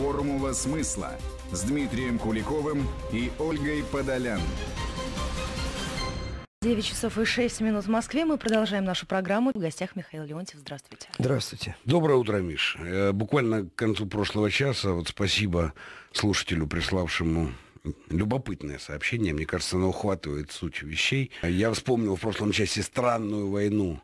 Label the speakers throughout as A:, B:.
A: «Формула смысла» с Дмитрием Куликовым и Ольгой Подолян.
B: 9 часов и 6 минут в Москве. Мы продолжаем нашу программу. В гостях Михаил Леонтьев. Здравствуйте.
A: Здравствуйте. Доброе утро, Миш. Э, буквально к концу прошлого часа, вот спасибо слушателю, приславшему любопытное сообщение. Мне кажется, оно ухватывает суть вещей. Я вспомнил в прошлом часе странную войну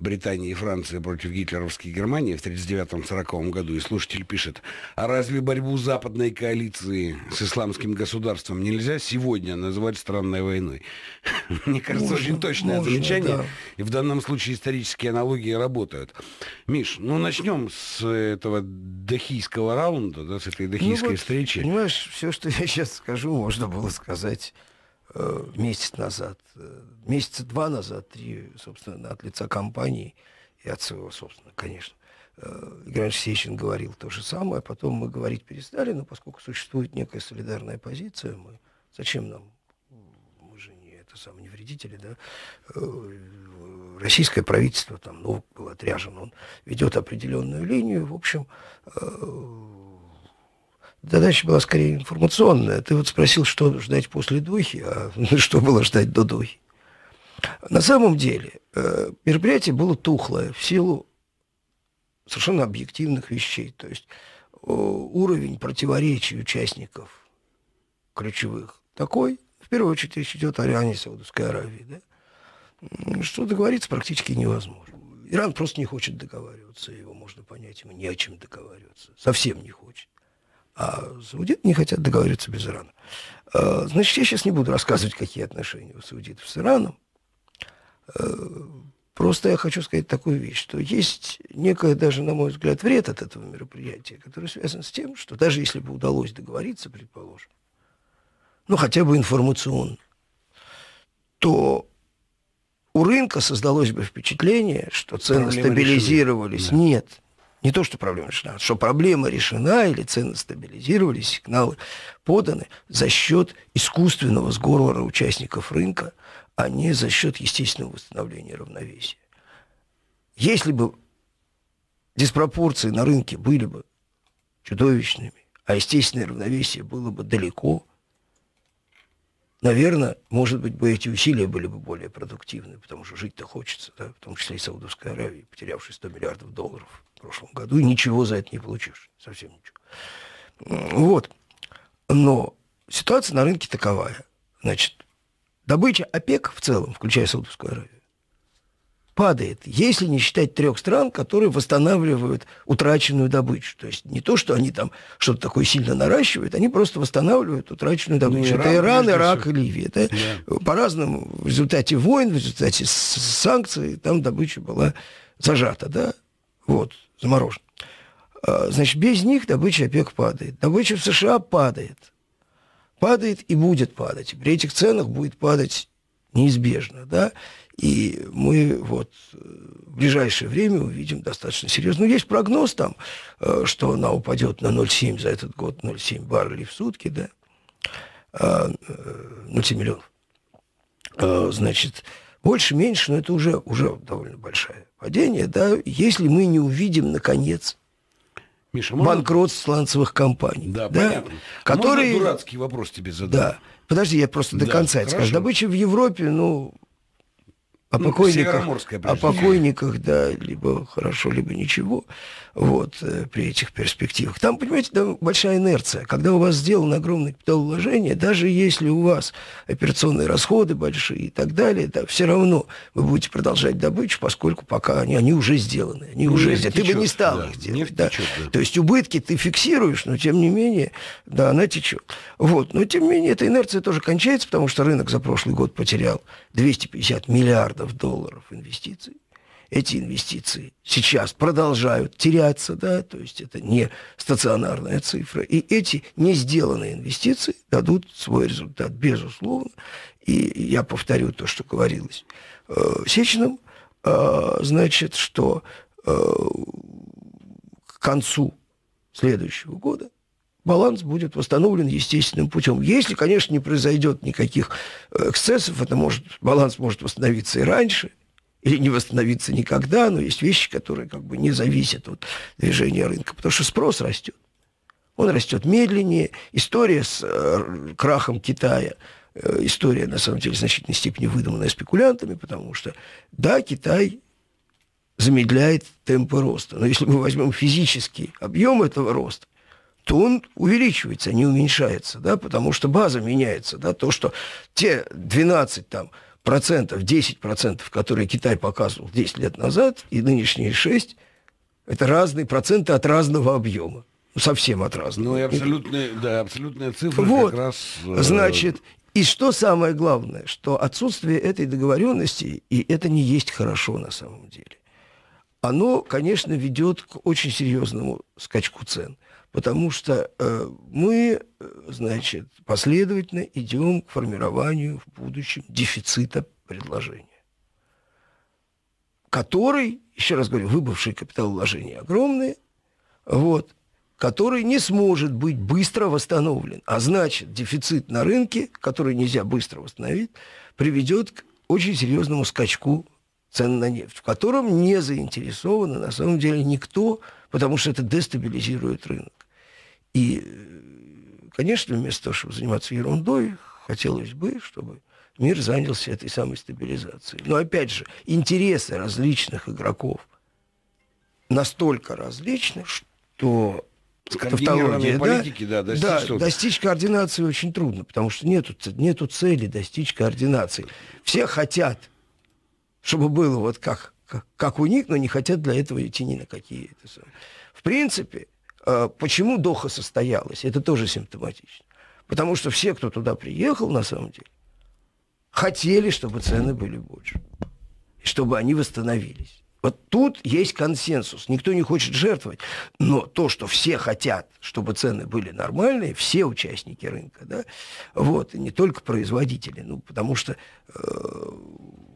A: Британии и Франции против гитлеровской Германии в 1939-1940 году, и слушатель пишет, а разве борьбу западной коалиции с исламским государством нельзя сегодня называть странной войной? Мне кажется, можно, очень точное можно, замечание, да. и в данном случае исторические аналогии работают. Миш, ну начнем с этого
B: дахийского раунда, да, с этой дахийской ну, вот, встречи. Понимаешь, все, что я сейчас скажу, можно было сказать э, месяц назад, э, месяца два назад, три, собственно, от лица компании и от своего, собственно, конечно. Э, Игорь Сечин говорил то же самое, а потом мы говорить перестали, но поскольку существует некая солидарная позиция, мы, зачем нам, мы же не, это сам не вредители, да, э, российское правительство, там, Новок ну, был отряжен, он ведет определенную линию, в общем, э, задача была скорее информационная. Ты вот спросил, что ждать после Дохи, а что было ждать до Дохи. На самом деле э, мероприятие было тухлое в силу совершенно объективных вещей. То есть э, уровень противоречий участников ключевых такой, в первую очередь речь идет о Иране и Саудовской Аравии, да? что договориться практически невозможно. Иран просто не хочет договариваться, его можно понять, ему не о чем договариваться, совсем не хочет. А саудиты не хотят договориться без Ирана. А, значит, я сейчас не буду рассказывать, какие отношения у саудитов с Ираном. А, просто я хочу сказать такую вещь, что есть некое даже, на мой взгляд, вред от этого мероприятия, который связан с тем, что даже если бы удалось договориться, предположим, ну хотя бы информационно, то у рынка создалось бы впечатление, что цены Проблемы стабилизировались. Решили. Нет. Не то, что проблема решена, а что проблема решена или цены стабилизировались, сигналы поданы за счет искусственного сговора участников рынка, а не за счет естественного восстановления равновесия. Если бы диспропорции на рынке были бы чудовищными, а естественное равновесие было бы далеко, наверное, может быть, бы эти усилия были бы более продуктивны, потому что жить-то хочется, да, в том числе и Саудовской Аравии, потерявшей 100 миллиардов долларов прошлом году, и ничего за это не получишь, совсем ничего. Вот. Но ситуация на рынке таковая. Значит, добыча ОПЕК в целом, включая Саудовскую Аравию, падает, если не считать трех стран, которые восстанавливают утраченную добычу. То есть не то, что они там что-то такое сильно наращивают, они просто восстанавливают утраченную ну, добычу. Ну, это Иран, Ирак и Ливия. Это да. по-разному в результате войн, в результате санкций там добыча была зажата. Да? Вот, заморожен. А, значит, без них добыча ОПЕК падает. Добыча в США падает. Падает и будет падать. При этих ценах будет падать неизбежно, да, и мы вот э, в ближайшее время увидим достаточно серьезно. Ну, есть прогноз там, э, что она упадет на 0,7 за этот год, 0,7 баррелей в сутки, да, 0,7 а, э, миллионов. А, значит, больше-меньше, но это уже, уже довольно большая падение, да, если мы не увидим, наконец, Миша, можно... банкрот сланцевых компаний. Да, да понятно. А которые... Можно дурацкий
A: вопрос тебе задать? Да.
B: Подожди, я просто до да, конца это скажу. Добыча в Европе, ну, о ну, покойниках, ну, о покойниках, да, либо хорошо, либо ничего вот, э, при этих перспективах. Там, понимаете, там большая инерция. Когда у вас сделан огромный капитал вложения, даже если у вас операционные расходы большие и так далее, да, все равно вы будете продолжать добычу, поскольку пока они, они уже сделаны. Они уже сделаны. Течет, ты бы не стал да, их делать. Нефть да. Течет, да. То есть убытки ты фиксируешь, но тем не менее, да, она течет. Вот. Но тем не менее, эта инерция тоже кончается, потому что рынок за прошлый год потерял 250 миллиардов долларов инвестиций эти инвестиции сейчас продолжают теряться, да, то есть это не стационарная цифра. И эти не сделанные инвестиции дадут свой результат, безусловно. И я повторю то, что говорилось э, Сечным, э, значит, что э, к концу следующего года баланс будет восстановлен естественным путем. Если, конечно, не произойдет никаких эксцессов, это может, баланс может восстановиться и раньше – или не восстановиться никогда, но есть вещи, которые как бы не зависят от движения рынка, потому что спрос растет. Он растет медленнее. История с э, крахом Китая э, история, на самом деле, в значительной степени выдуманная спекулянтами, потому что, да, Китай замедляет темпы роста. Но если мы возьмем физический объем этого роста, то он увеличивается, а не уменьшается, да, потому что база меняется. Да, то, что те 12 там, процентов, 10 процентов, которые Китай показывал 10 лет назад, и нынешние 6, это разные проценты от разного объема. Ну, совсем от разного. Ну и абсолютные,
A: да, абсолютные цифры вот. как раз... Э, Значит,
B: и что самое главное, что отсутствие этой договоренности, и это не есть хорошо на самом деле оно, конечно, ведет к очень серьезному скачку цен. Потому что э, мы, э, значит, последовательно идем к формированию в будущем дефицита предложения, который, еще раз говорю, выбывшие капиталовложения огромные, вот, который не сможет быть быстро восстановлен. А значит, дефицит на рынке, который нельзя быстро восстановить, приведет к очень серьезному скачку цен на нефть, в котором не заинтересованы на самом деле никто, потому что это дестабилизирует рынок. И, конечно, вместо того, чтобы заниматься ерундой, хотелось бы, чтобы мир занялся этой самой стабилизацией. Но опять же, интересы различных игроков настолько различны, что тавтология, политики, да, да, достичь, да, что достичь координации очень трудно, потому что нету, нету цели достичь координации. Все хотят – чтобы было вот как, как, как у них, но не хотят для этого идти ни на какие. в принципе, э, почему Доха состоялась, это тоже симптоматично. Потому что все, кто туда приехал, на самом деле, хотели, чтобы цены были больше, и чтобы они восстановились. Вот тут есть консенсус, никто не хочет жертвовать, но то, что все хотят, чтобы цены были нормальные, все участники рынка, да, вот, и не только производители, ну, потому что э,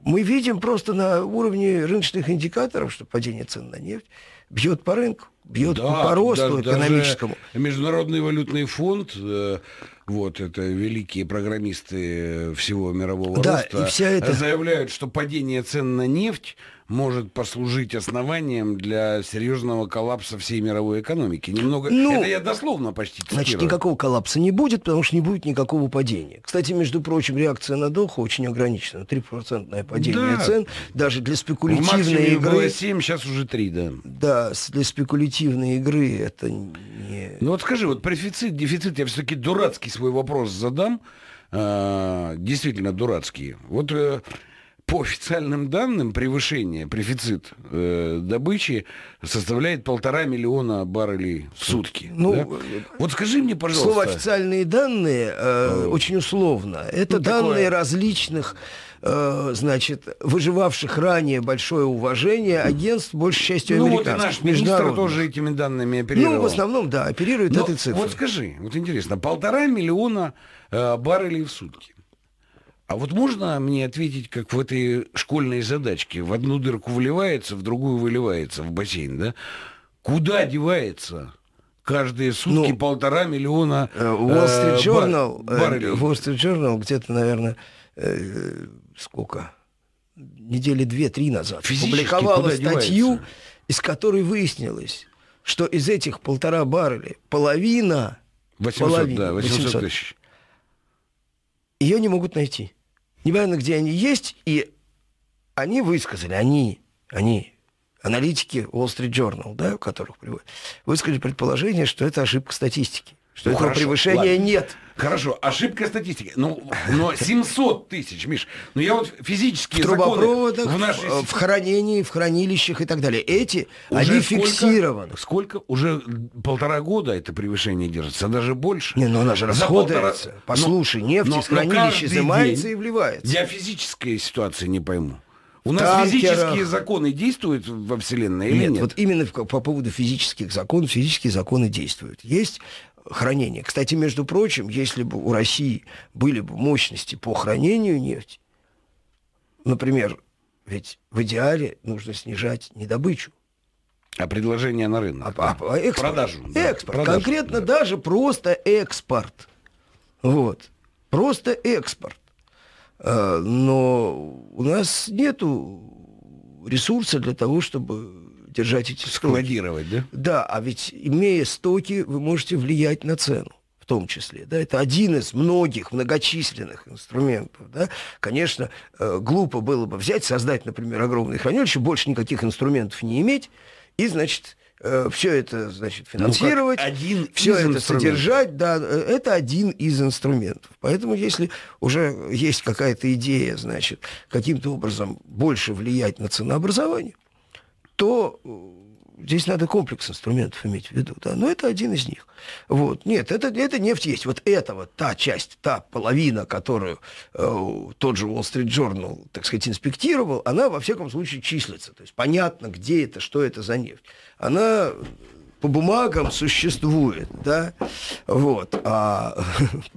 B: мы видим просто на уровне рыночных индикаторов, что падение цен на нефть бьет по рынку, бьет да, по росту да, экономическому.
A: Международный валютный фонд, э, вот это великие программисты всего мирового да, роста, и вся это... заявляют, что падение цен на нефть может послужить основанием для серьезного коллапса всей мировой экономики. Немного... Ну, Это я дословно почти цитирую. Значит, никакого
B: коллапса не будет, потому что не будет никакого падения. Кстати, между прочим, реакция на Доху очень ограничена. 3% падение да. цен, даже для спекулятивной игры... было 7, сейчас уже 3, да. Да, для спекулятивной игры это не...
A: Ну вот скажи, вот профицит, дефицит, я все-таки дурацкий свой вопрос задам. А, действительно дурацкие. Вот э, по официальным данным, превышение, префицит э, добычи составляет полтора миллиона баррелей в сутки. Ну, да?
B: Вот скажи мне, пожалуйста. Слово официальные данные э, э, очень условно. Это ну, данные такое... различных э, значит, выживавших ранее большое уважение агентств, большей частью ну, американских. Ну, вот и наш министр тоже
A: этими данными оперировал. Ну, в основном,
B: да, оперирует Но этой цифрой. Вот скажи,
A: вот интересно, полтора миллиона э, баррелей в сутки. А вот можно мне ответить, как в этой школьной задачке? В одну дырку вливается, в другую выливается в бассейн, да? Куда девается? каждые сутки ну, полтора миллиона э, Wall э, Street Journal, бар, э, Wall
B: Street Journal где-то, наверное, э, сколько? Недели две-три назад Физически публиковала статью, девается? из которой выяснилось, что из этих полтора баррелей половина... 800, половина, да, 800, 800 тысяч. Ее не могут найти неважно, где они есть, и они высказали, они, они, аналитики Wall Street Journal, да, у которых высказали предположение, что это ошибка статистики, что ну, этого хорошо, превышения ладно.
A: нет. Хорошо, ошибка статистики. Ну, но 700 тысяч, Миш. Ну, я вот физические законы в, нашей... Э, в
B: хранении, в хранилищах и так далее. Эти, уже они сколько, фиксированы. Сколько? Уже
A: полтора года это превышение держится, а даже больше. Не, ну она же расходуется. Полтора... Послушай, нефть но, из хранилища изымается и вливается. Я физической ситуации не пойму. У нас танкера. физические
B: законы действуют во Вселенной или нет? Нет, вот именно по поводу физических законов, физические законы действуют. Есть хранения. Кстати, между прочим, если бы у России были бы мощности по хранению нефти, например, ведь в идеале нужно снижать не добычу, а предложение на рынок. А, да. А, а, экспорт. Продажу. Экспорт. Продажу, Конкретно да. даже просто экспорт. Вот. Просто экспорт. Э, но у нас нету ресурса для того, чтобы держать эти стоки. Складировать, да? Да, а ведь имея стоки, вы можете влиять на цену в том числе. Да? Это один из многих многочисленных инструментов. Да? Конечно, э, глупо было бы взять, создать, например, огромный хранилище, больше никаких инструментов не иметь, и, значит, э, все это, значит, ну, финансировать, ну, один все это инструмент. содержать, да, э, это один из инструментов. Поэтому, если уже есть какая-то идея, значит, каким-то образом больше влиять на ценообразование, то э, здесь надо комплекс инструментов иметь в виду, да, но это один из них. Вот. Нет, это, это нефть есть. Вот это вот та часть, та половина, которую э, тот же Wall Street Journal, так сказать, инспектировал, она во всяком случае числится. То есть понятно, где это, что это за нефть. Она по бумагам существует, да, вот, а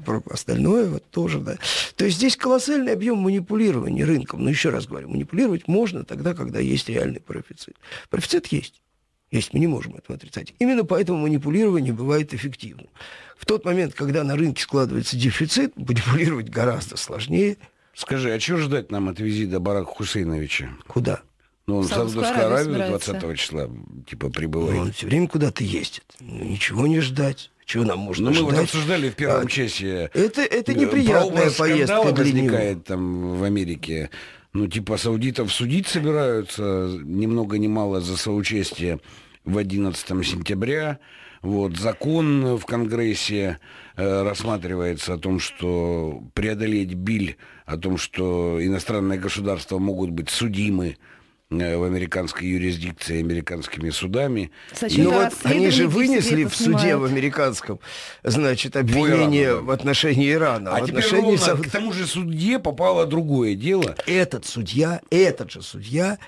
B: остальное вот тоже, да. То есть здесь колоссальный объем манипулирования рынком, но еще раз говорю, манипулировать можно тогда, когда есть реальный профицит. Профицит есть. Есть, мы не можем этого отрицать. Именно поэтому манипулирование бывает эффективным. В тот момент, когда на рынке складывается дефицит, манипулировать гораздо сложнее.
A: Скажи, а чего ждать нам от визита Барака Хусейновича? Куда? Ну, он в Саудовскую, Саудовскую Аравию, 20 числа типа прибывает. Ну, он все время
B: куда-то ездит. Ну,
A: ничего не ждать. Чего нам можно Ну, мы вот обсуждали в первом а, часе. Это, это э, неприятная поездка для него. возникает там в Америке. Ну, типа, саудитов судить собираются ни много ни мало за соучастие в 11 сентября. Вот, закон в Конгрессе э, рассматривается о том, что преодолеть биль, о том, что иностранные государства могут быть судимы Э, в американской юрисдикции, американскими судами. Сочет, ну вот они же вынесли в суде в
B: американском, значит, обвинение в отношении Ирана. А в отношении теперь ровно, к тому же судье попало другое дело. Этот судья, этот же судья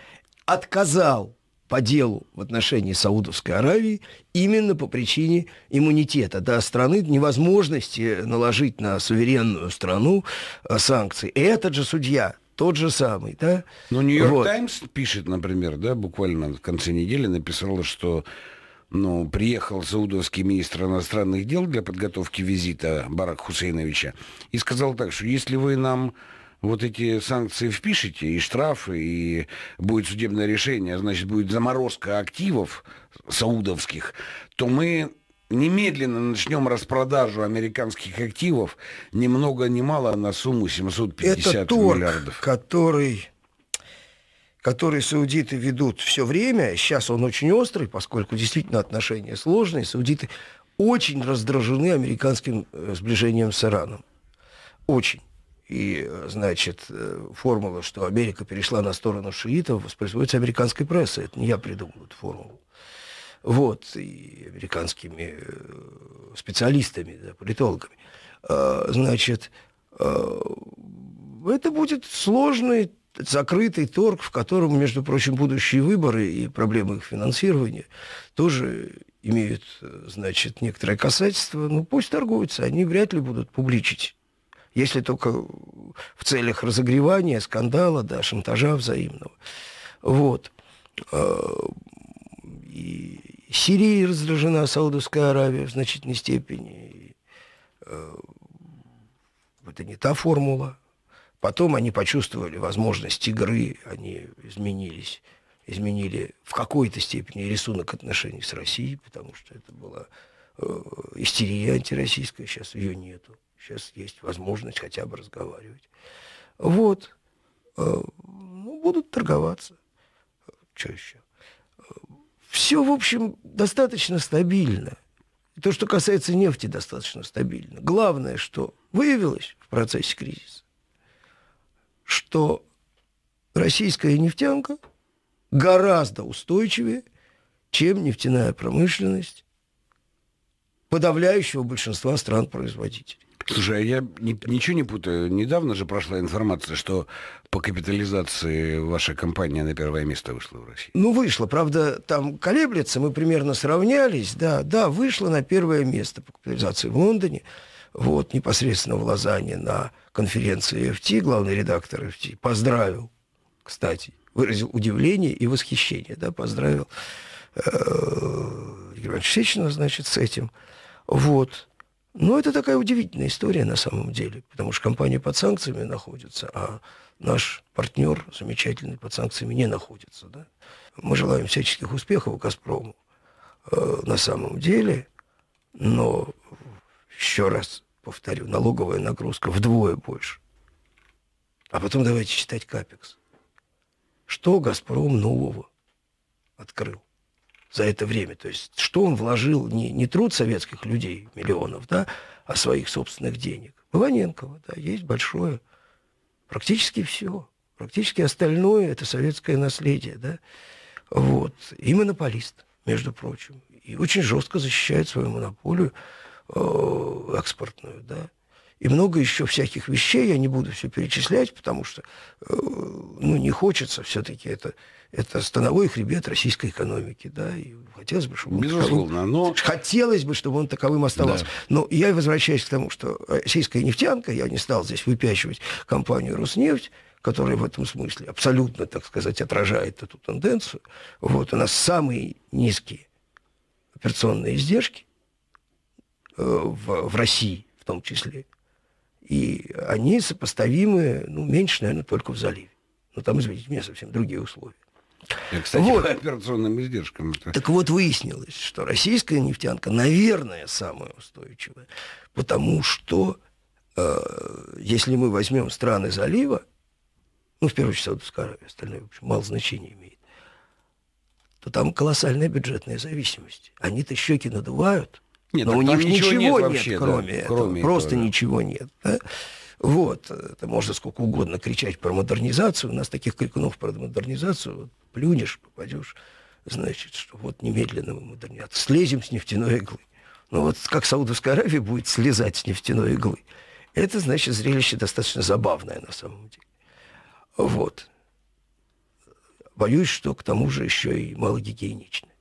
B: отказал по делу в отношении Саудовской Аравии именно по причине иммунитета да, страны, невозможности наложить на суверенную страну э, санкции. И этот же судья тот же самый, да? Ну, Нью-Йорк вот. Таймс
A: пишет, например, да, буквально в конце недели написала, что ну, приехал саудовский министр иностранных дел для подготовки визита Барак Хусейновича и сказал так, что если вы нам вот эти санкции впишете, и штрафы, и будет судебное решение, а значит, будет заморозка активов саудовских, то мы немедленно начнем распродажу американских активов ни много ни мало
B: на сумму 750 Это торг, миллиардов. который который саудиты ведут все время. Сейчас он очень острый, поскольку действительно отношения сложные. Саудиты очень раздражены американским э, сближением с Ираном. Очень. И, э, значит, э, формула, что Америка перешла на сторону шиитов, воспроизводится американской прессой. Это не я придумал эту формулу вот, и американскими э, специалистами, да, политологами. А, значит, а, это будет сложный закрытый торг, в котором, между прочим, будущие выборы и проблемы их финансирования тоже имеют, э, значит, некоторое касательство. Ну, пусть торгуются, они вряд ли будут публичить. Если только в целях разогревания, скандала, да, шантажа взаимного. Вот. А, и Сирией раздражена Саудовская Аравия в значительной степени. Это не та формула. Потом они почувствовали возможность игры, они изменились, изменили в какой-то степени рисунок отношений с Россией, потому что это была э, истерия антироссийская, сейчас ее нету. Сейчас есть возможность хотя бы разговаривать. Вот. Э, ну, будут торговаться. Что еще? Э, все, в общем, достаточно стабильно. то, что касается нефти, достаточно стабильно. Главное, что выявилось в процессе кризиса, что российская нефтянка гораздо устойчивее, чем нефтяная промышленность подавляющего большинства стран-производителей.
A: Слушай, а я ни, ничего не путаю. Недавно же прошла информация, что по капитализации ваша компания на первое
B: место вышла в России. Ну, вышла. Правда, там колеблется. Мы примерно сравнялись. Да, да, вышла на первое место по капитализации в Лондоне. Вот, непосредственно в Лозанне на конференции FT, главный редактор FT, поздравил, кстати, выразил удивление и восхищение, да, поздравил Григория э, Алексеевича, значит, с этим. Вот. Ну, это такая удивительная история на самом деле, потому что компания под санкциями находится, а наш партнер замечательный под санкциями не находится. Да? Мы желаем всяческих успехов «Газпрому» э, на самом деле, но, еще раз повторю, налоговая нагрузка вдвое больше. А потом давайте считать капекс. Что «Газпром» нового открыл? за это время. То есть что он вложил не, не труд советских людей, миллионов, да, а своих собственных денег. Бываненкова, да, есть большое. Практически все. Практически остальное – это советское наследие, да. Вот. И монополист, между прочим. И очень жестко защищает свою монополию э, экспортную, да и много еще всяких вещей. Я не буду все перечислять, потому что э, ну, не хочется все-таки это это становой хребет российской экономики, да, и хотелось бы, чтобы Безусловно, он таковым, но... хотелось бы, чтобы он таковым оставался. Да. Но я возвращаюсь к тому, что российская нефтянка, я не стал здесь выпячивать компанию «Роснефть», которая в этом смысле абсолютно, так сказать, отражает эту тенденцию. Вот у нас самые низкие операционные издержки э, в, в России в том числе – и они сопоставимы, ну, меньше, наверное, только в заливе. Но ну, там, извините меня, совсем другие условия. И, кстати, вот. по
A: операционным издержкам. -то. Так вот,
B: выяснилось, что российская нефтянка, наверное, самая устойчивая, потому что э, если мы возьмем страны залива, ну, в первую очередь Саудовская Аравия, остальное, в общем, мало значения имеет, то там колоссальная бюджетная зависимость. Они-то щеки надувают, нет, Но у них ничего нет, вообще, нет кроме, да, этого, кроме просто этого. ничего нет. Да? Вот, это можно сколько угодно кричать про модернизацию, у нас таких крикунов про модернизацию, вот, плюнешь, попадешь, значит, что вот немедленно мы модернизацию, слезем с нефтяной иглы. Ну вот как Саудовская Аравия будет слезать с нефтяной иглы. Это, значит, зрелище достаточно забавное на самом деле. Вот. Боюсь, что к тому же еще и малогигиеничное.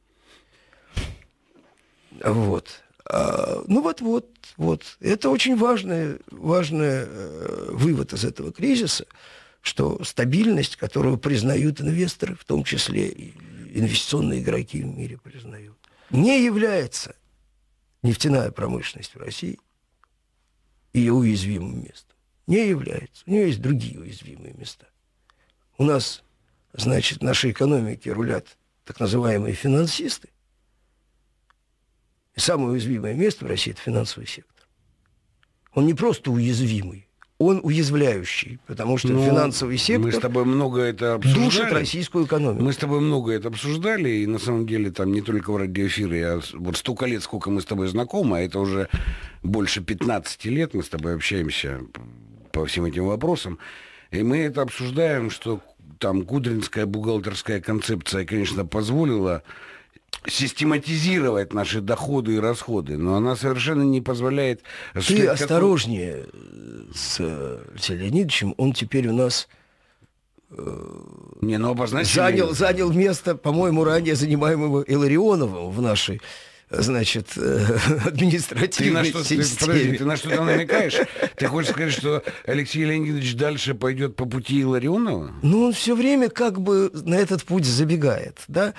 B: Вот. А, ну вот, вот, вот. Это очень важный, важный э, вывод из этого кризиса, что стабильность, которую признают инвесторы, в том числе и инвестиционные игроки в мире признают, не является нефтяная промышленность в России ее уязвимым местом. Не является. У нее есть другие уязвимые места. У нас, значит, наши экономики рулят так называемые финансисты – и самое уязвимое место в России – это финансовый сектор. Он не просто уязвимый, он уязвляющий, потому что ну, финансовый сектор мы с
A: тобой много это обсуждали. душит
B: российскую экономику. Мы
A: с тобой много это обсуждали, и на самом деле там не только в радиоэфире, а вот столько лет, сколько мы с тобой знакомы, а это уже больше 15 лет мы с тобой общаемся по всем этим вопросам, и мы это обсуждаем, что там кудринская бухгалтерская концепция, конечно, позволила систематизировать наши доходы и расходы, но она совершенно не позволяет... Ты осторожнее
B: с Алексеем э, Леонидовичем, он теперь у нас... Э, не, ну Занял, занял место, по-моему, ранее занимаемого Иларионовым в нашей значит, э, административной ты на что, системе. Ты, подожди, ты на что-то намекаешь? Ты хочешь сказать, что Алексей
A: Леонидович дальше пойдет по пути
B: Иларионова? Ну, он все время как бы на этот путь забегает, да?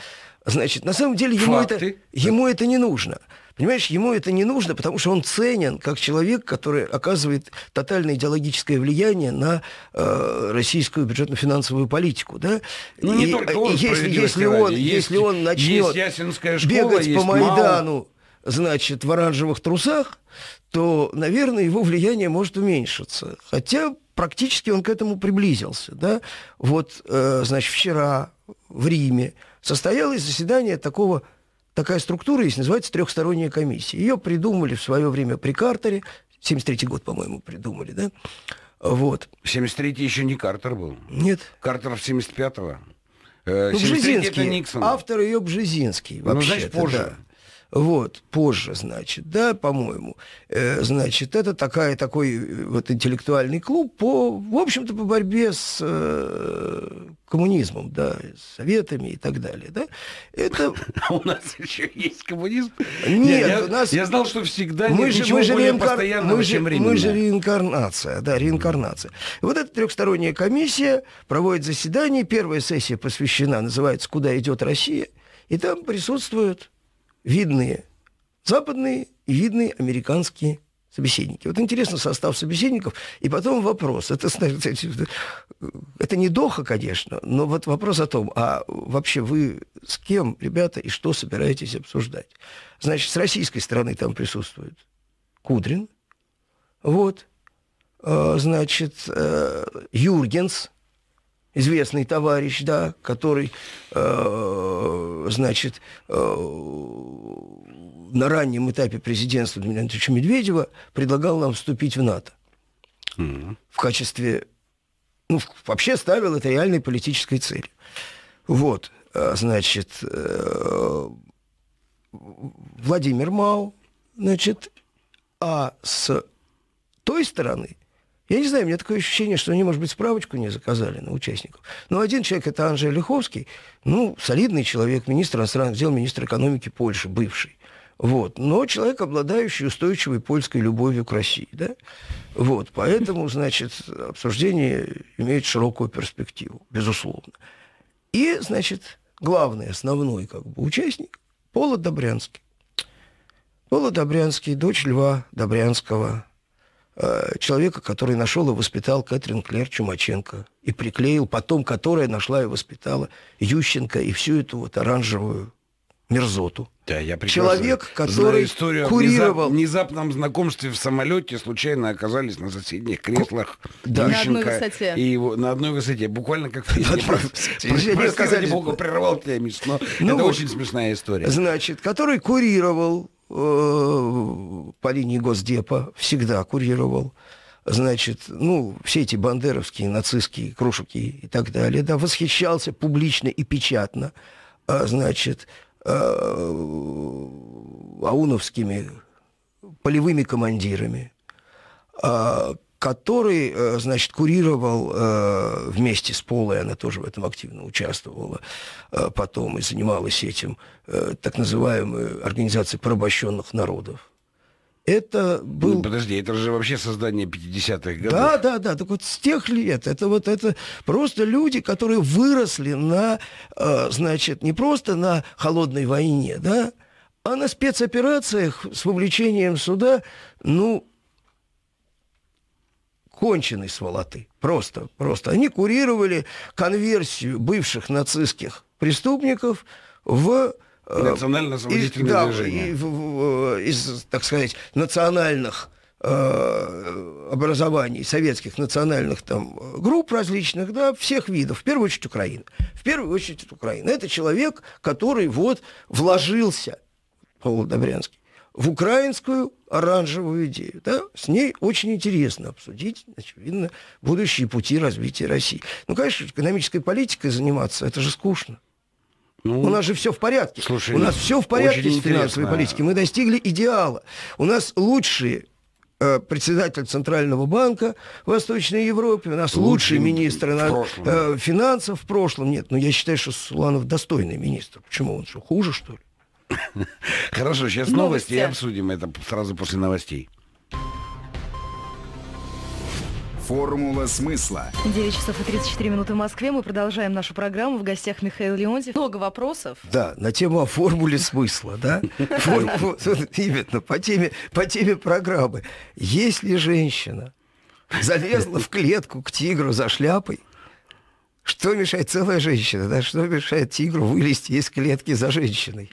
B: Значит, на самом деле ему это, ему это не нужно. Понимаешь, ему это не нужно, потому что он ценен как человек, который оказывает тотальное идеологическое влияние на э, российскую бюджетно-финансовую политику. Да? Ну, и, не только он, если, если, он, Есть, если он начнет есть школа, бегать есть по Майдану, Мау. значит, в оранжевых трусах, то, наверное, его влияние может уменьшиться. Хотя практически он к этому приблизился. Да? Вот, э, значит, вчера в Риме состоялось заседание такого, такая структура есть, называется трехсторонняя комиссия. Ее придумали в свое время при Картере, 73 год, по-моему, придумали, да?
A: Вот. 73-й еще не Картер был. Нет. Картер в 75-го. Э, ну, Бжезинский. Это Никсон. Автор
B: ее Бжезинский. Вообще ну, значит, позже. Да. Вот, позже, значит, да, по-моему. Э, значит, это такая, такой э, вот интеллектуальный клуб по, в общем-то, по борьбе с э, коммунизмом, да, с советами и так далее, да.
A: Это... А у нас еще есть коммунизм?
B: Нет, я, у нас... Я
A: знал, что всегда мы нет же, ничего мы же более реинкар... мы же, чем Мы же
B: реинкарнация, да, реинкарнация. Вот эта трехсторонняя комиссия проводит заседание, первая сессия посвящена, называется «Куда идет Россия?», и там присутствуют видные западные и видные американские собеседники. Вот интересно состав собеседников. И потом вопрос. Это, это не доха, конечно, но вот вопрос о том, а вообще вы с кем, ребята, и что собираетесь обсуждать? Значит, с российской стороны там присутствует Кудрин. Вот. А, значит, э, Юргенс, известный товарищ, да, который, э, значит, э, на раннем этапе президентства Дмитрия Медведева предлагал нам вступить в НАТО mm-hmm. в качестве, ну, вообще ставил это реальной политической целью. Вот, э, значит, э, Владимир Мау, значит, а с той стороны я не знаю, у меня такое ощущение, что они, может быть, справочку не заказали на участников. Но один человек, это Анжей Лиховский, ну, солидный человек, министр иностранных дел, министр экономики Польши, бывший. Вот. Но человек, обладающий устойчивой польской любовью к России. Да? Вот. Поэтому, значит, обсуждение имеет широкую перспективу, безусловно. И, значит, главный, основной как бы, участник – Пола Добрянский. Пола Добрянский, дочь Льва Добрянского, Э, человека, который нашел и воспитал Кэтрин Клер Чумаченко и приклеил потом, которая нашла и воспитала Ющенко и всю эту вот оранжевую мерзоту. Да, я Человек, который историю курировал...
A: Внезап, внезапном знакомстве в самолете случайно оказались на соседних креслах да. Ющенко. На одной высоте. И его, на одной высоте, буквально как в фильме. Сказать богу, прервал тебя, Миш, но ну, это очень смешная история.
B: Значит, который курировал Э, по линии Госдепа всегда курировал. Значит, ну, все эти бандеровские, нацистские кружки и так далее, да, восхищался публично и печатно, а, значит, э, ауновскими полевыми командирами, а, который, э, значит, курировал э, вместе с Полой, она тоже в этом активно участвовала э, потом и занималась этим, так называемой организацией порабощенных народов. Это был... Ну, подожди, это же вообще создание 50-х годов. Да, да, да. Так вот с тех лет это вот это просто люди, которые выросли на, значит, не просто на холодной войне, да, а на спецоперациях с вовлечением суда, ну, конченой сволоты. Просто, просто. Они курировали конверсию бывших нацистских преступников в э, национально-освободительное да, в, в, э, из, так сказать, национальных э, образований, советских национальных там э, групп различных, да, всех видов, в первую очередь Украина. В первую очередь Украина. Это человек, который вот вложился, Павел Добрянский, в украинскую оранжевую идею. Да? С ней очень интересно обсудить, очевидно, будущие пути развития России. Ну, конечно, экономической политикой заниматься, это же скучно. Ну, у нас же все в порядке. Слушай, у нас все в порядке с финансовой политикой. Мы достигли идеала. У нас лучшие э, председатель Центрального банка в Восточной Европе, у нас лучший, министр на, прошлом. э, финансов в прошлом. Нет, но ну, я считаю, что Суланов достойный министр. Почему? Он что, хуже, что ли?
A: Хорошо, сейчас новости и обсудим это сразу после новостей. Формула
B: смысла. 9 часов и 34 минуты в Москве. Мы продолжаем нашу программу. В гостях Михаил Леонтьев. Много вопросов. Да, на тему о формуле смысла, да? Именно, по теме, по теме программы. Если женщина залезла в клетку к тигру за шляпой, что мешает целая женщина, да? Что мешает тигру вылезти из клетки за женщиной?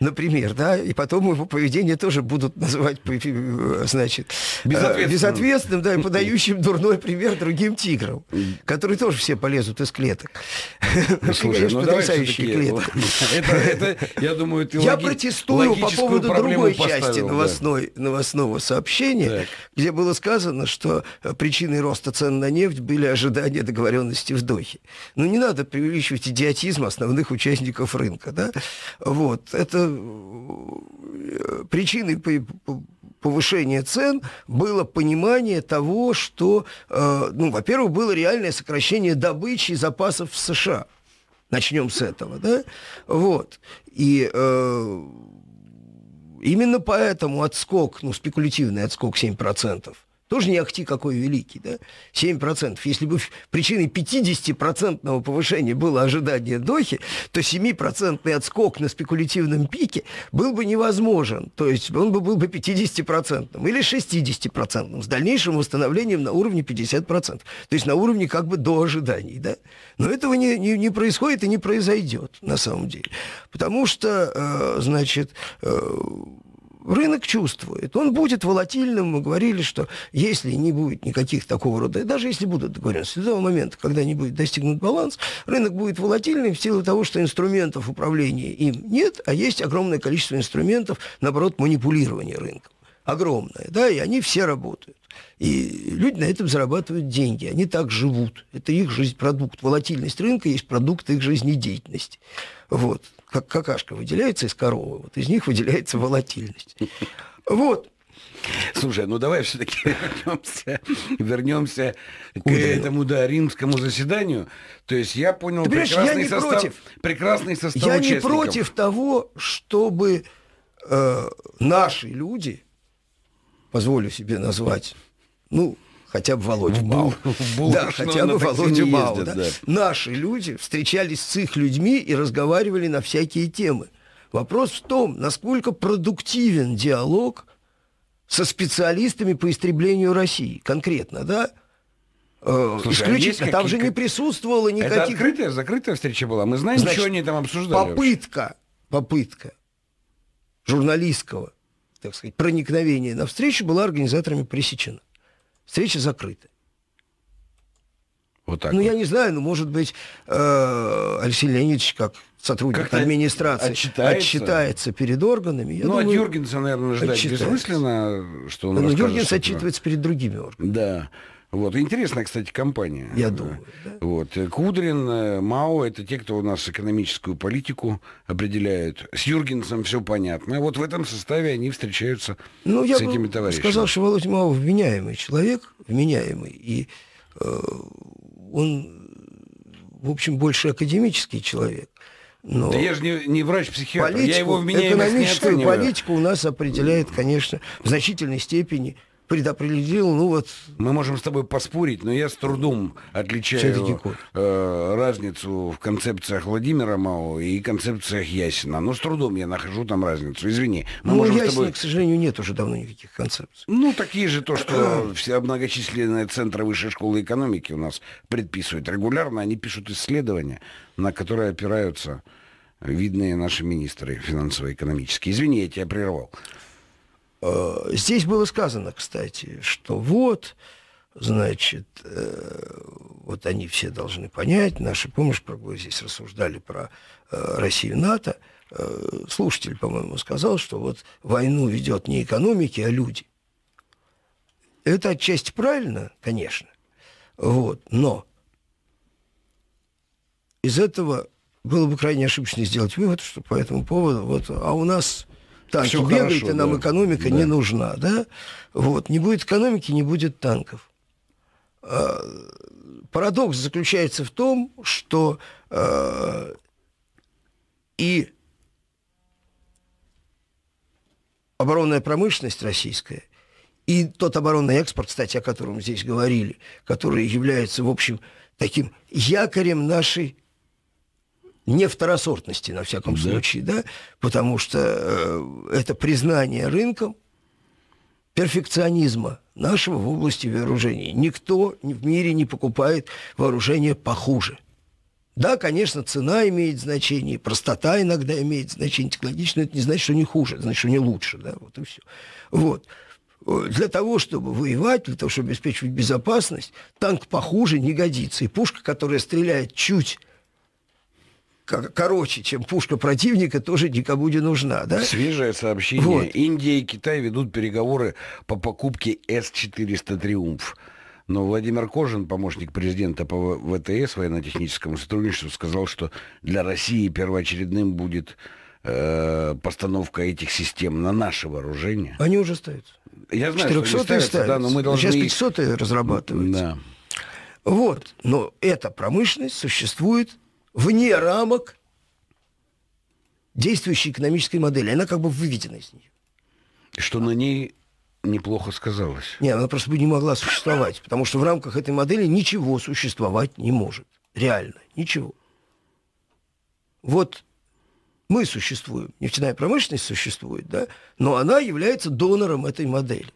B: например, да, и потом его поведение тоже будут называть, э, значит, э, безответственным, безответственным да, и подающим дурной пример другим тиграм, которые тоже все полезут из клеток. Ну, слушай, ну, потрясающие клетки.
A: я думаю, Я протестую по поводу другой части новостной,
B: новостного сообщения, где было сказано, что э, причиной роста цен на нефть были ожидания договоренности в Дохе. Ну не надо преувеличивать идиотизм основных участников рынка. Да? Вот. Это Э, причиной повышения цен было понимание того, что, э, ну, во-первых, было реальное сокращение добычи и запасов в США. Начнем с этого, да? Вот. И э, именно поэтому отскок, ну, спекулятивный отскок 7%, тоже не ахти какой великий, да? 7%. Если бы причиной 50% повышения было ожидание Дохи, то 7% отскок на спекулятивном пике был бы невозможен. То есть он бы был бы 50% или 60% с дальнейшим восстановлением на уровне 50%. То есть на уровне как бы до ожиданий, да? Но этого не, не, не происходит и не произойдет на самом деле. Потому что, э, значит, э, рынок чувствует. Он будет волатильным. Мы говорили, что если не будет никаких такого рода, даже если будут договоренности, до того момента, когда не будет достигнут баланс, рынок будет волатильным в силу того, что инструментов управления им нет, а есть огромное количество инструментов, наоборот, манипулирования рынком. Огромное, да, и они все работают. И люди на этом зарабатывают деньги, они так живут. Это их жизнь, продукт. Волатильность рынка есть продукт их жизнедеятельности. Вот как какашка выделяется из коровы, вот из них выделяется волатильность. Вот. Слушай, ну
A: давай все-таки вернемся, вернемся к этому да, римскому заседанию. То есть я понял Ты прекрасный я не состав, против. прекрасный состав Я участников. не против
B: того, чтобы э, наши люди, позволю себе назвать, ну, хотя бы Володю Мау. Булочную да, хотя бы Володю Мау. Да. Да. Наши люди встречались с их людьми и разговаривали на всякие темы. Вопрос в том, насколько продуктивен диалог со специалистами по истреблению России конкретно, да? Э, Слушай, а Исключительно. А там же не присутствовало никаких... Это открытая,
A: закрытая встреча была. Мы знаем, Значит, что они там обсуждали. Попытка,
B: вообще. попытка журналистского, так сказать, проникновения на встречу была организаторами пресечена. Встреча закрыта. Вот так ну, вот. я не знаю, ну может быть, э, Алексей Леонидович, как сотрудник как администрации, отчитается? отчитается перед органами. Я ну, а думаю, от
A: Юргенса, наверное, ждать отчитается. бессмысленно, что он ну, ну, Но Юргенс отчитывается перед другими органами. Да. Вот. Интересная, кстати, компания. Я думаю. Да. Вот. Э, Кудрин, э, Мао – это те, кто у нас экономическую политику определяют. С Юргенсом все понятно. А вот в этом составе они встречаются
B: ну, с этими товарищами. Я сказал, что Володя Мао вменяемый человек, вменяемый. И э, он, в общем, больше академический человек. Но да я
A: же не, не врач-психиатр, я его вменяемость не оцениваю. Экономическую политику
B: у нас определяет, конечно, в значительной степени предопределил, ну вот... Мы можем с тобой поспорить, но я с
A: трудом отличаю э, разницу в концепциях Владимира Мао и концепциях Ясина. Но с трудом я нахожу там разницу, извини. Мы ну, Ясина, тобой... к
B: сожалению, нет уже давно никаких концепций.
A: Ну, такие же то, что э, все многочисленные центры высшей школы экономики у нас предписывают регулярно. Они пишут исследования, на которые опираются видные наши министры финансово-экономические. Извини, я тебя прервал.
B: Э, здесь было сказано, кстати, что вот, значит, э, вот они все должны понять, наши, помнишь, про, здесь рассуждали про э, Россию НАТО, слушатель, по-моему, сказал, что вот войну ведет не экономики, а люди. Это отчасти правильно, конечно, вот, но из этого было бы крайне ошибочно сделать вывод, что по этому поводу, вот, а у нас танки Все бегают, хорошо, нам да. экономика да. не нужна, да? Вот, не будет экономики, не будет танков. А, парадокс заключается в том, что а, и оборонная промышленность российская, и тот оборонный экспорт, кстати, о котором здесь говорили, который является, в общем, таким якорем нашей не второсортности, на всяком да. случае, да, потому что э, это признание рынком перфекционизма нашего в области вооружений. Никто в мире не покупает вооружение похуже. Да, конечно, цена имеет значение, простота иногда имеет значение, технологично, это не значит, что не хуже, значит, что не лучше, да, вот и все. Вот. Э, для того, чтобы воевать, для того, чтобы обеспечивать безопасность, танк похуже не годится. И пушка, которая стреляет чуть короче, чем пушка противника, тоже никому не нужна. Да? Свежее
A: сообщение. Вот. Индия и Китай ведут переговоры по покупке С-400 «Триумф». Но Владимир Кожин, помощник президента по ВТС, военно-техническому сотрудничеству, сказал, что для России первоочередным будет э, постановка этих систем на наше вооружение.
B: Они уже ставятся. Я знаю, 400 что они ставятся, ставятся. Да, но мы должны... Сейчас 500 разрабатываются. Да. Вот, но эта промышленность существует вне рамок действующей экономической модели. Она как бы выведена из нее. Что на ней неплохо сказалось. Не, она просто бы не могла существовать, потому что в рамках этой модели ничего существовать не может. Реально, ничего. Вот мы существуем, нефтяная промышленность существует, да, но она является донором этой модели.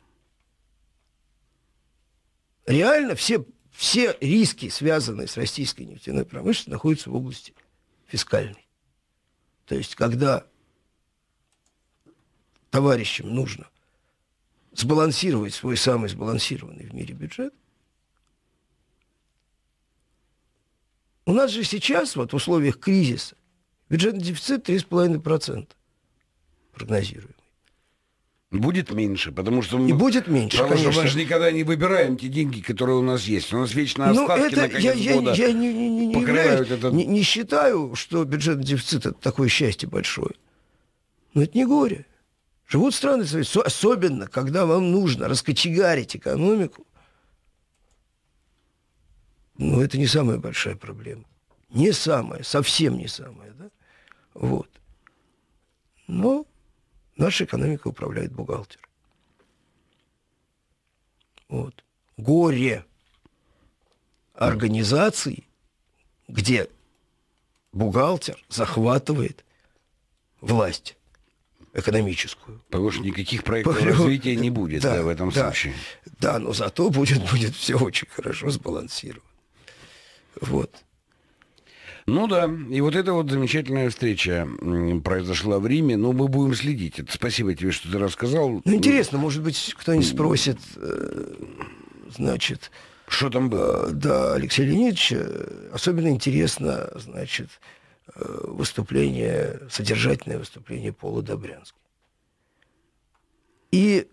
B: Реально все все риски, связанные с российской нефтяной промышленностью, находятся в области фискальной. То есть, когда товарищам нужно сбалансировать свой самый сбалансированный в мире бюджет, у нас же сейчас, вот в условиях кризиса, бюджетный дефицит 3,5% прогнозируем. Будет
A: меньше, потому что мы, и будет меньше, потому конечно. что мы же никогда не выбираем те деньги, которые у нас есть. У нас вечно ну, остатки на конец я, я, года
B: не, покрывают не, считаю, что бюджетный дефицит это такое счастье большое. Но это не горе. Живут страны, особенно, когда вам нужно раскочегарить экономику. Но ну, это не самая большая проблема. Не самая, совсем не самая. Да? Вот. Но Наша экономика управляет бухгалтер. Вот. Горе организаций, где бухгалтер захватывает власть экономическую. Потому что никаких проектов Потому... развития не будет да, да, в этом да, случае. Да, но зато будет, будет все очень хорошо сбалансировано. Вот.
A: Ну да, и вот эта вот замечательная встреча произошла в Риме, но ну, мы будем следить. Это спасибо тебе, что ты рассказал. Ну интересно,
B: может быть, кто-нибудь спросит, э, значит... Что там было? Э, да, Алексей Леонидович, особенно интересно, значит, э, выступление, содержательное выступление Пола Добрянского И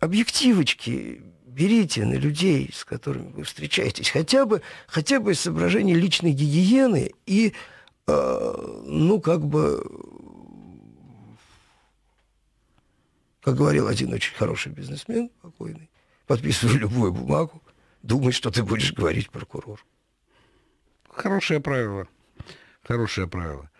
B: объективочки берите на людей, с которыми вы встречаетесь, хотя бы, хотя бы из соображений личной гигиены и, э, ну, как бы, как говорил один очень хороший бизнесмен, покойный, подписывай любую бумагу, думай, что ты будешь говорить прокурору. Хорошее правило. Хорошее правило.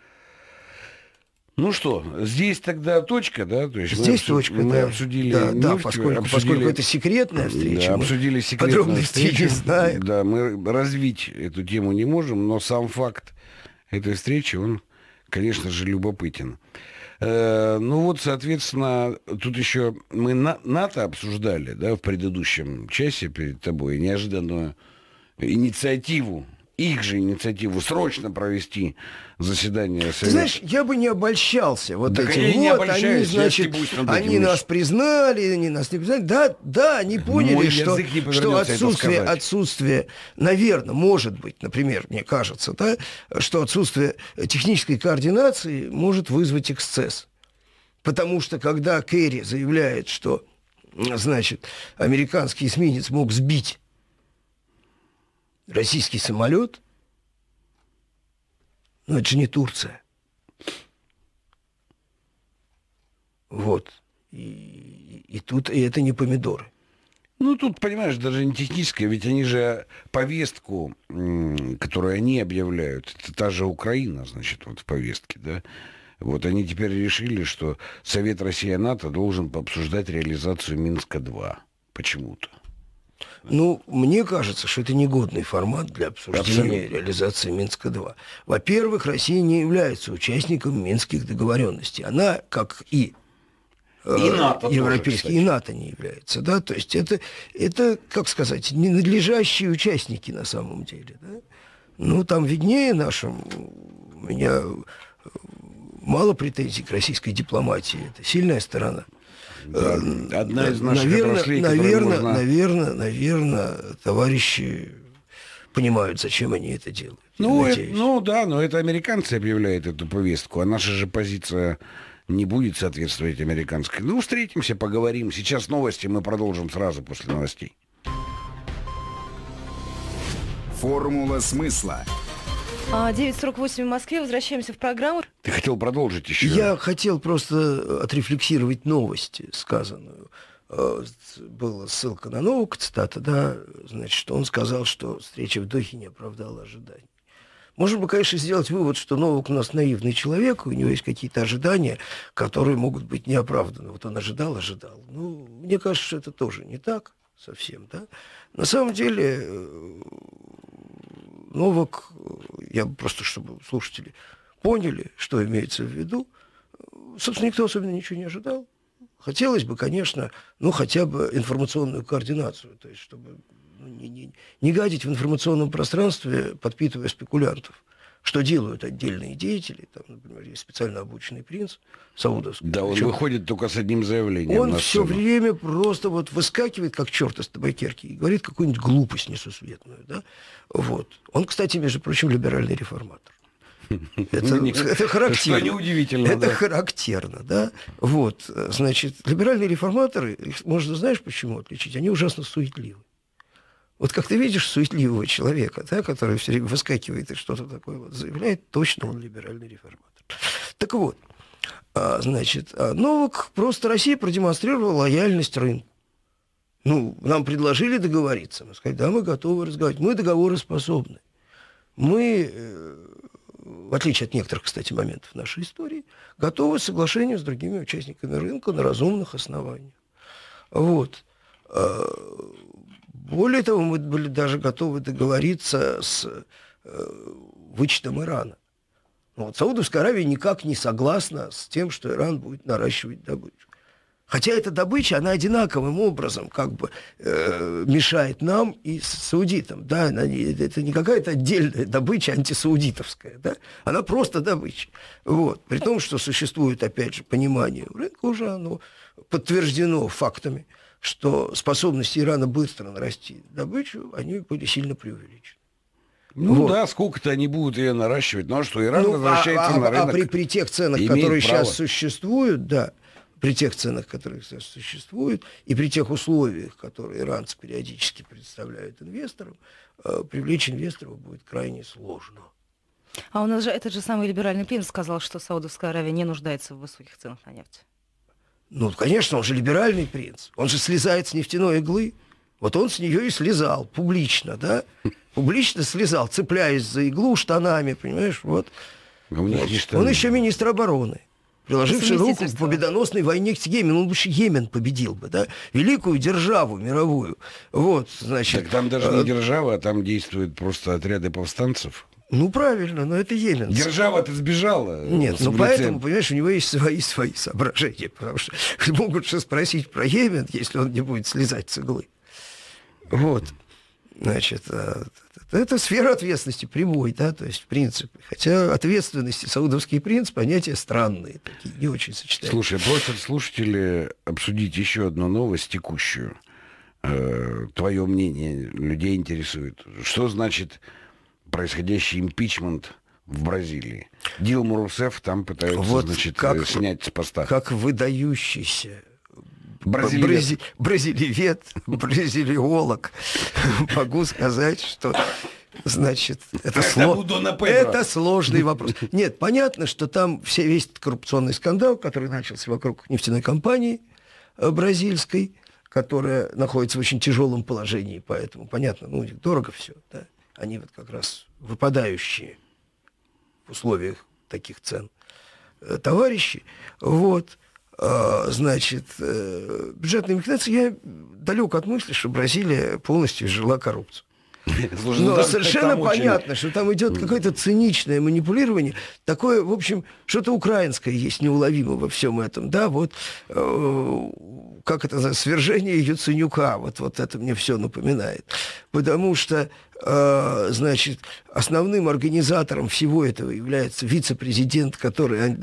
A: Ну что, здесь тогда точка, да? То есть здесь мы точка, мы да. обсудили да, нефть, да, поскольку, обсудили... поскольку это
B: секретная встреча. Да, обсудили секретную встречи
A: Да, мы развить эту тему не можем, но сам факт этой встречи, он, конечно же, любопытен. Э, ну вот, соответственно, тут еще мы на, НАТО обсуждали, да, в предыдущем часе перед тобой, неожиданную инициативу их же инициативу срочно провести заседание Совета. Ты знаешь,
B: я бы не обольщался. Вот да эти вот, не они, значит, они нас признали, они нас не признали. Да, да, они поняли, что, не что отсутствие, отсутствие, наверное, может быть, например, мне кажется, да, что отсутствие технической координации может вызвать эксцесс. Потому что когда Керри заявляет, что значит, американский эсминец мог сбить российский самолет, но ну, это же не Турция. Вот. И, и тут и это не помидоры.
A: Ну, тут, понимаешь, даже не техническое, ведь они же повестку, которую они объявляют, это та же Украина, значит, вот в повестке, да, вот они теперь решили, что Совет россия НАТО должен обсуждать реализацию Минска-2 почему-то.
B: Ну, мне кажется, что это негодный формат для обсуждения Абсолютно. реализации Минска-2. Во-первых, Россия не является участником минских договоренностей. Она, как и э, и НАТО европейский, тоже, и НАТО не является, да, то есть это, это, как сказать, ненадлежащие участники на самом деле, да? ну там виднее нашим, у меня э, мало претензий к российской дипломатии, это сильная сторона – Эм, одна из наших наверное, отраслей, наверное, можно... наверное, наверное, товарищи понимают, зачем они это делают. Ну, это,
A: ну да, но это американцы объявляют эту повестку, а наша же позиция не будет соответствовать американской. Ну, встретимся, поговорим. Сейчас новости, мы продолжим сразу после новостей. Формула смысла.
B: 9.48 а, в Москве. Возвращаемся в программу. Ты хотел продолжить еще? Я хотел просто э, отрефлексировать новости, сказанную. Э, была ссылка на Новука, цитата, да, значит, что он сказал, что встреча в Дохе не оправдала ожиданий. Можно бы, конечно, сделать вывод, что Новак у нас наивный человек, у него есть какие-то ожидания, которые могут быть неоправданы. Вот он ожидал, ожидал. Ну, мне кажется, что это тоже не так совсем, да. На самом деле, э, Новак, ну, э, я просто, чтобы слушатели поняли, что имеется в виду, собственно, никто особенно ничего не ожидал. Хотелось бы, конечно, ну, хотя бы информационную координацию, то есть чтобы ну, не, не, не гадить в информационном пространстве, подпитывая спекулянтов что делают отдельные деятели, там, например, есть специально обученный принц Саудовский. Да, он выходит только с одним заявлением. Он все время просто вот выскакивает, как черт из табакерки, и говорит какую-нибудь глупость несусветную. Да? Вот. Он, кстати, между прочим, либеральный реформатор. Это, ну, это характерно. Что неудивительно. Это да. характерно, да. Вот, значит, либеральные реформаторы, их можно, знаешь, почему отличить? Они ужасно суетливы. Вот как ты видишь суетливого человека, да, который все время выскакивает и что-то такое вот заявляет, точно он либеральный реформатор. Так вот, а, значит, а, Новок просто Россия продемонстрировала лояльность рынку. Ну, нам предложили договориться. Мы сказали, да, мы готовы разговаривать. Мы договороспособны. Мы, э, в отличие от некоторых, кстати, моментов нашей истории, готовы к соглашению с другими участниками рынка на разумных основаниях. Вот. А, более того, мы были даже готовы договориться с э, вычетом Ирана. Но ну, вот Саудовская Аравия никак не согласна с тем, что Иран будет наращивать добычу. Хотя эта добыча, она одинаковым образом как бы э, мешает нам и саудитам. Да, она, это не какая-то отдельная добыча антисаудитовская, да? она просто добыча. Вот. При том, что существует, опять же, понимание рынка уже, оно подтверждено фактами – что способность Ирана быстро нарастить добычу, они были сильно преувеличены.
A: Ну вот. да, сколько-то они будут ее наращивать, но ну, а что Иран ну, а, возвращается а, а, на рынок. А при, при
B: тех ценах, которые право. сейчас существуют, да, при тех ценах, которые сейчас существуют, и при тех условиях, которые иранцы периодически представляют инвесторам, э, привлечь инвесторов будет крайне сложно. А у нас же этот же самый либеральный принц сказал, что Саудовская Аравия не нуждается в высоких ценах на нефть. Ну, конечно, он же либеральный принц. Он же слезает с нефтяной иглы. Вот он с нее и слезал публично, да? Публично слезал, цепляясь за иглу штанами, понимаешь? Вот. А он еще министр обороны приложивший руку в победоносной войне к Йемену. Он лучше Йемен победил бы, да? Великую державу мировую. Вот, значит... Так там даже не э, держава, а там
A: действуют просто отряды повстанцев, ну, правильно, но это Елен.
B: Держава-то сбежала. Нет, ну поэтому, понимаешь, у него есть свои свои соображения, потому что могут же спросить про Йемен, если он не будет слезать с иглы. Вот. Значит, э, это сфера ответственности прямой, да, то есть в принципе. Хотя ответственности и саудовские принц понятия странные, такие не очень сочетаются. Слушай, просто слушатели обсудить еще
A: одну новость текущую. Э, Твое мнение людей интересует. Что значит происходящий импичмент в Бразилии. Дилму Русеф там пытается, вот значит, как, э, снять с поста.
B: Как выдающийся Бразилиет. Брази... Бразилиет, бразилиолог. Могу сказать, что Значит, это, сло... это сложный вопрос. Нет, понятно, что там все весь этот коррупционный скандал, который начался вокруг нефтяной компании э, бразильской, которая находится в очень тяжелом положении, поэтому понятно, ну, у них дорого все. Да они вот как раз выпадающие в условиях таких цен э, товарищи. Вот, э, значит, э, бюджетная махинация, я далек от мысли, что Бразилия полностью жила коррупцию. Слушай, Но ну, ну а совершенно понятно, очень... что там идет какое-то циничное манипулирование. Такое, в общем, что-то украинское есть неуловимо во всем этом. Да, вот э, как это называется, свержение Юценюка. Вот, вот это мне все напоминает. Потому что э, значит, основным организатором всего этого является вице-президент, который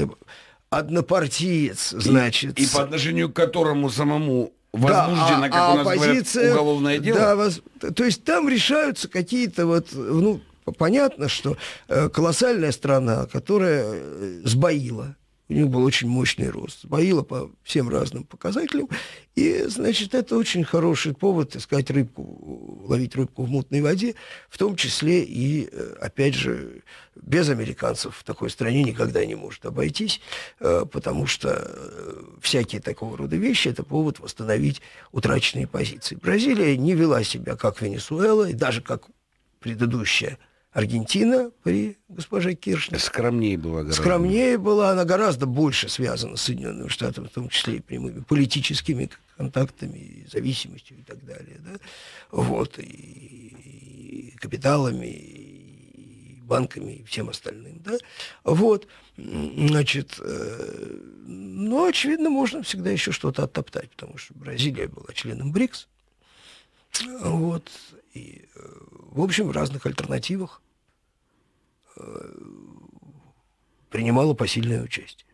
B: однопартиец, значит. И, и по отношению к которому самому возбуждено, да, а как у нас оппозиция, говорят, уголовное дело. Да, воз... То есть там решаются какие-то вот, ну, понятно, что э, колоссальная страна, которая э, сбоила у них был очень мощный рост. Сбоило по всем разным показателям. И, значит, это очень хороший повод искать рыбку, ловить рыбку в мутной воде, в том числе и, э, опять же, без американцев в такой стране никогда не может обойтись, э, потому что э, всякие такого рода вещи – это повод восстановить утраченные позиции. Бразилия не вела себя как Венесуэла, и даже как предыдущая – Аргентина при госпоже Киршнер. Скромнее была гораздо. Скромнее была, она гораздо больше связана с Соединенными Штатами, в том числе и прямыми политическими контактами, зависимостью и так далее. Да? Вот, и, и капиталами, и банками, и всем остальным. Да? Вот, значит, э, ну, очевидно, можно всегда еще что-то оттоптать, потому что Бразилия была членом БРИКС. Вот, и, э, в общем, в разных альтернативах Э, принимала
A: посильное участие.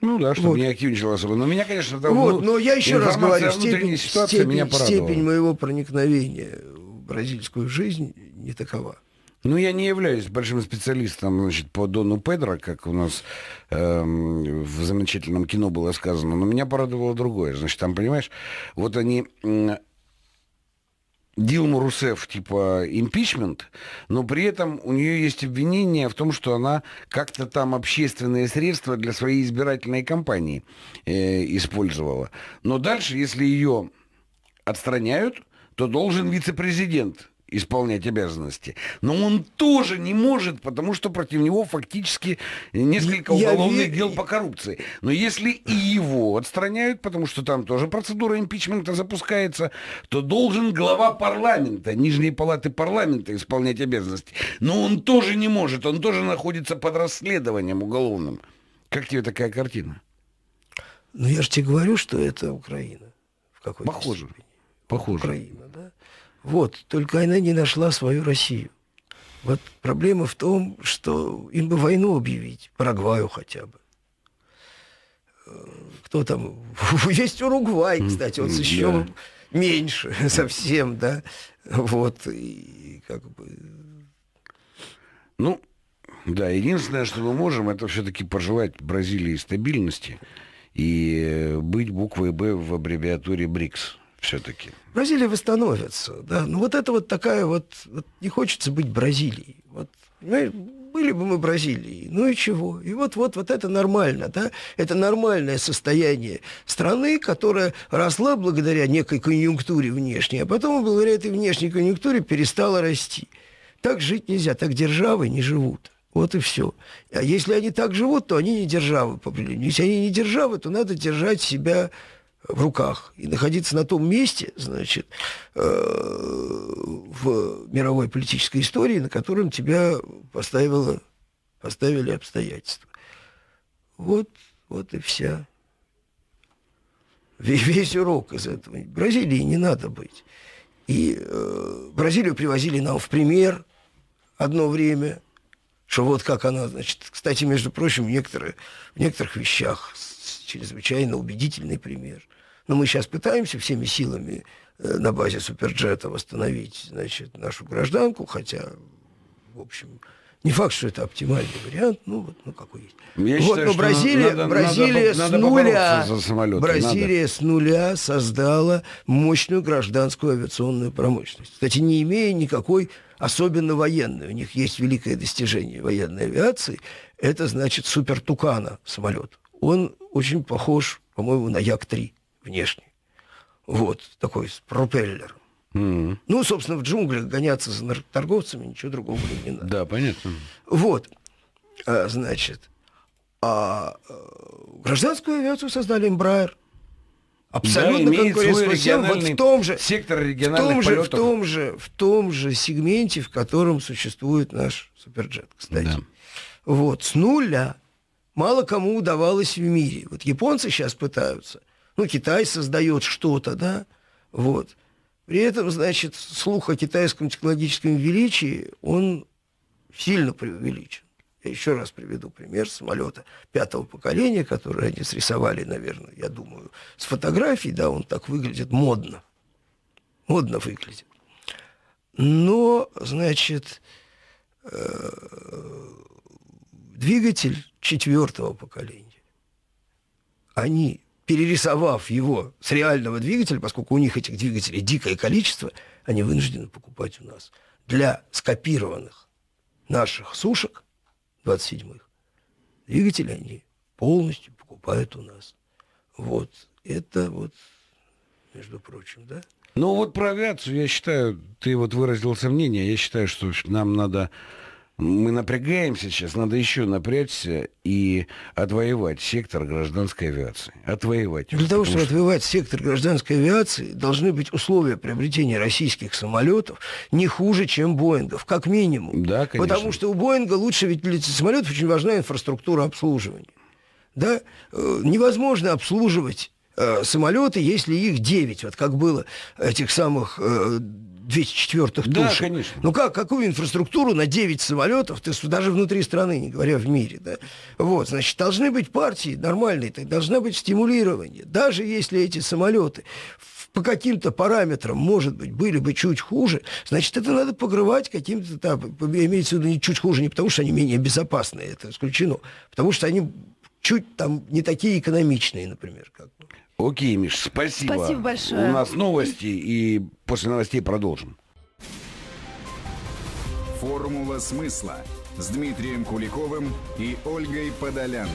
A: Ну да, чтобы вот. не активничал особо. Но меня, конечно, там, Вот, ну, но я еще раз говорю, степень, степень, меня степень
B: моего проникновения в бразильскую жизнь не такова.
A: Ну, я не являюсь большим специалистом значит, по Дону Педро, как у нас э, в замечательном кино было сказано, но меня порадовало другое. Значит, там, понимаешь, вот они Дилма Русеф, типа, импичмент, но при этом у нее есть обвинение в том, что она как-то там общественные средства для своей избирательной кампании э, использовала. Но дальше, если ее отстраняют, то должен вице-президент исполнять обязанности. Но он тоже не может, потому что против него фактически несколько я уголовных ве... дел по коррупции. Но если и его отстраняют, потому что там тоже процедура импичмента запускается, то должен глава парламента, Нижней палаты парламента исполнять обязанности. Но он тоже не может, он тоже находится под расследованием уголовным. Как тебе такая картина?
B: Ну я же тебе говорю, что это Украина. В какой-то Похоже. Степени. Похоже. Украина. Вот, только она не нашла свою Россию. Вот проблема в том, что им бы войну объявить, Парагваю хотя бы. Э, кто там? Есть Уругвай, кстати, он еще меньше совсем, да. Вот, и как бы...
A: Ну, да, единственное, что мы можем, это все-таки пожелать Бразилии стабильности и быть буквой «Б» в аббревиатуре «БРИКС» все-таки?
B: Бразилия восстановится, да. Но ну, вот это вот такая вот, вот не хочется быть Бразилией. Вот, ну, были бы мы Бразилией, ну и чего? И вот, вот, вот это нормально, да? Это нормальное состояние страны, которая росла благодаря некой конъюнктуре внешней, а потом благодаря этой внешней конъюнктуре перестала расти. Так жить нельзя, так державы не живут. Вот и все. А если они так живут, то они не державы по определению. Если они не державы, то надо держать себя в руках и находиться на том месте, значит, э, в мировой политической истории, на котором тебя поставило, поставили обстоятельства. Вот, вот и вся. Весь урок из этого. Бразилии не надо быть. И э, Бразилию привозили нам в пример одно время, что вот как она, значит, кстати, между прочим, некоторые, в некоторых вещах чрезвычайно убедительный пример. Но мы сейчас пытаемся всеми силами э, на базе Суперджета восстановить значит, нашу гражданку, хотя, в общем, не факт, что это оптимальный вариант, ну вот, ну какой есть. Я вот, считаю, но Бразилия, надо, Бразилия надо, с нуля, надо Бразилия надо. с нуля создала мощную гражданскую авиационную промышленность. Кстати, не имея никакой, особенно военной, у них есть великое достижение военной авиации, это значит супертукана самолет. Он очень похож, по-моему, на Як-3 внешний, Вот, такой с пропеллером. Mm-hmm. Ну, собственно, в джунглях гоняться за торговцами ничего другого не надо. Да, понятно. Вот, а, значит, а э, гражданскую авиацию создали Embraer. Абсолютно да, конкурентоспособен вот в
A: том же сектор региональных в том же, полетов. в
B: том же в том же сегменте, в котором существует наш суперджет, кстати. Да. Вот с нуля мало кому удавалось в мире. Вот японцы сейчас пытаются – ну, Китай создает что-то, да, вот. При этом, значит, слух о китайском технологическом величии, он сильно преувеличен. Я еще раз приведу пример самолета пятого поколения, который они срисовали, наверное, я думаю, с фотографий, да, он так выглядит модно. Модно выглядит. Но, значит, э, двигатель четвертого поколения, они перерисовав его с реального двигателя, поскольку у них этих двигателей дикое количество, они вынуждены покупать у нас для скопированных наших сушек 27-х двигатели они полностью покупают у нас. Вот это вот, между прочим, да?
A: Ну вот про авиацию, я считаю, ты вот выразил сомнение, я считаю, что нам надо мы напрягаемся сейчас, надо еще напрячься и отвоевать сектор гражданской авиации. Отвоевать. Для того, чтобы
B: что... отвоевать сектор гражданской авиации, должны быть условия приобретения российских самолетов не хуже, чем Боингов, как минимум. Да, конечно. Потому что у Боинга лучше, ведь для самолетов очень важна инфраструктура обслуживания. Да? Э, невозможно обслуживать э, самолеты, если их 9, вот как было этих самых э, 204-х тушек. да, конечно. Ну как, какую инфраструктуру на 9 самолетов, ты даже внутри страны, не говоря в мире, да? Вот, значит, должны быть партии нормальные, так должна быть стимулирование. Даже если эти самолеты по каким-то параметрам, может быть, были бы чуть хуже, значит, это надо покрывать каким-то, да, имеется в виду, чуть хуже не потому, что они менее безопасные, это исключено, потому что они чуть там не такие экономичные, например. Как. Окей, Миш, спасибо. Спасибо большое. У нас
A: новости, и после новостей продолжим. Формула смысла с Дмитрием Куликовым и Ольгой Подолян.